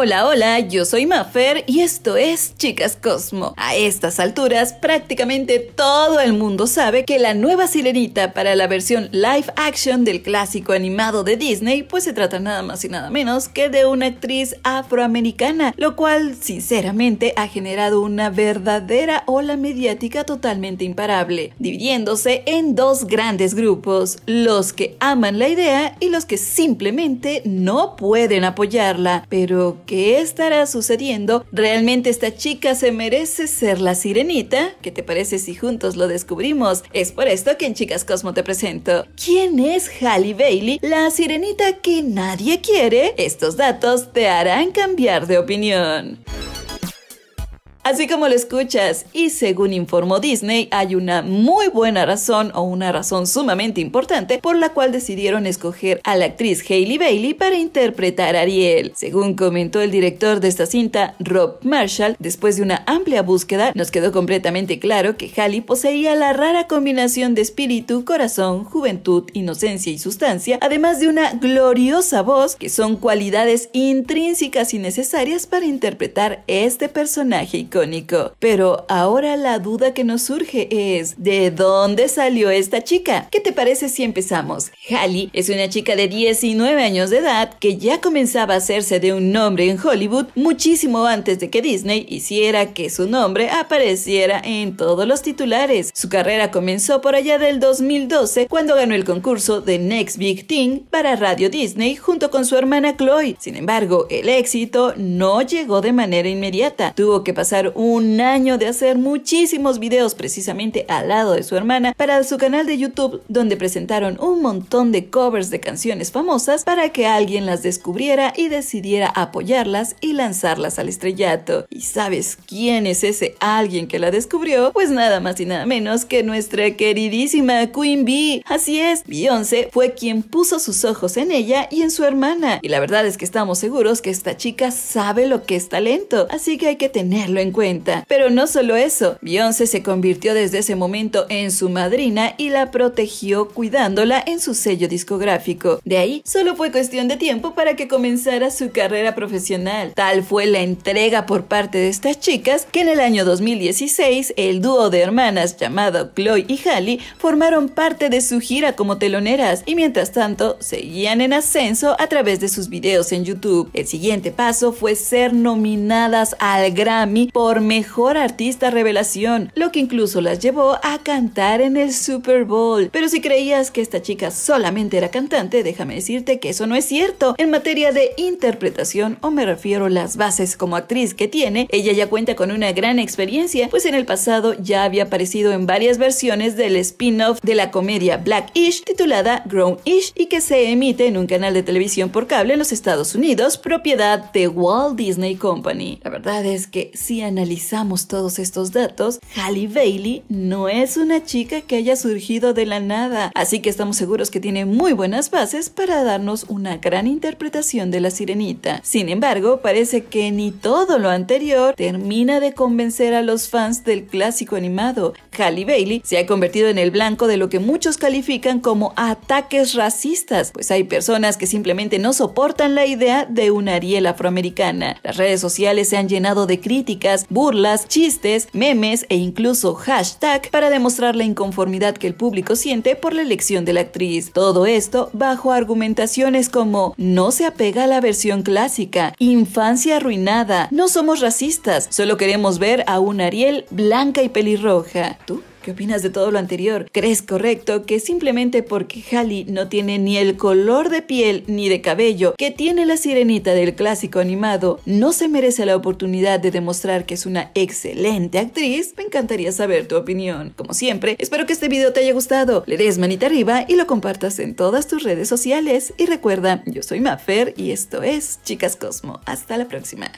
Hola, hola, yo soy Mafer y esto es Chicas Cosmo. A estas alturas prácticamente todo el mundo sabe que la nueva sirenita para la versión live action del clásico animado de Disney pues se trata nada más y nada menos que de una actriz afroamericana, lo cual sinceramente ha generado una verdadera ola mediática totalmente imparable, dividiéndose en dos grandes grupos, los que aman la idea y los que simplemente no pueden apoyarla. Pero, ¿qué estará sucediendo? ¿Realmente esta chica se merece ser la sirenita? ¿Qué te parece si juntos lo descubrimos? Es por esto que en Chicas Cosmo te presento. ¿Quién es Halle Bailey, la sirenita que nadie quiere? Estos datos te harán cambiar de opinión. Así como lo escuchas, y según informó Disney, hay una muy buena razón o una razón sumamente importante por la cual decidieron escoger a la actriz Hailey Bailey para interpretar a Ariel. Según comentó el director de esta cinta, Rob Marshall, después de una amplia búsqueda, nos quedó completamente claro que Haley poseía la rara combinación de espíritu, corazón, juventud, inocencia y sustancia, además de una gloriosa voz, que son cualidades intrínsecas y necesarias para interpretar este personaje pero ahora la duda que nos surge es, ¿de dónde salió esta chica? ¿Qué te parece si empezamos? Hallie es una chica de 19 años de edad que ya comenzaba a hacerse de un nombre en Hollywood muchísimo antes de que Disney hiciera que su nombre apareciera en todos los titulares. Su carrera comenzó por allá del 2012 cuando ganó el concurso de Next Big Thing para Radio Disney junto con su hermana Chloe. Sin embargo, el éxito no llegó de manera inmediata. Tuvo que pasar un año de hacer muchísimos videos precisamente al lado de su hermana para su canal de YouTube donde presentaron un montón de covers de canciones famosas para que alguien las descubriera y decidiera apoyarlas y lanzarlas al estrellato. ¿Y sabes quién es ese alguien que la descubrió? Pues nada más y nada menos que nuestra queridísima Queen Bee. Así es, Beyoncé fue quien puso sus ojos en ella y en su hermana. Y la verdad es que estamos seguros que esta chica sabe lo que es talento, así que hay que tenerlo en pero no solo eso, Beyoncé se convirtió desde ese momento en su madrina y la protegió cuidándola en su sello discográfico. De ahí, solo fue cuestión de tiempo para que comenzara su carrera profesional. Tal fue la entrega por parte de estas chicas que en el año 2016 el dúo de hermanas llamado Chloe y Halle formaron parte de su gira como teloneras y mientras tanto seguían en ascenso a través de sus videos en YouTube. El siguiente paso fue ser nominadas al Grammy por mejor artista revelación, lo que incluso las llevó a cantar en el Super Bowl. Pero si creías que esta chica solamente era cantante, déjame decirte que eso no es cierto. En materia de interpretación, o me refiero a las bases como actriz que tiene, ella ya cuenta con una gran experiencia, pues en el pasado ya había aparecido en varias versiones del spin-off de la comedia Black-ish titulada Grown-ish y que se emite en un canal de televisión por cable en los Estados Unidos, propiedad de Walt Disney Company. La verdad es que sí analizamos todos estos datos, Halle Bailey no es una chica que haya surgido de la nada, así que estamos seguros que tiene muy buenas bases para darnos una gran interpretación de la sirenita. Sin embargo, parece que ni todo lo anterior termina de convencer a los fans del clásico animado. Halle Bailey se ha convertido en el blanco de lo que muchos califican como ataques racistas, pues hay personas que simplemente no soportan la idea de una Ariel afroamericana. Las redes sociales se han llenado de críticas burlas, chistes, memes e incluso hashtag para demostrar la inconformidad que el público siente por la elección de la actriz. Todo esto bajo argumentaciones como no se apega a la versión clásica, infancia arruinada, no somos racistas, solo queremos ver a un Ariel blanca y pelirroja. ¿Tú? ¿Qué opinas de todo lo anterior? ¿Crees correcto que simplemente porque Halle no tiene ni el color de piel ni de cabello que tiene la sirenita del clásico animado, no se merece la oportunidad de demostrar que es una excelente actriz? Me encantaría saber tu opinión. Como siempre, espero que este video te haya gustado, le des manita arriba y lo compartas en todas tus redes sociales. Y recuerda, yo soy Mafer y esto es Chicas Cosmo. Hasta la próxima.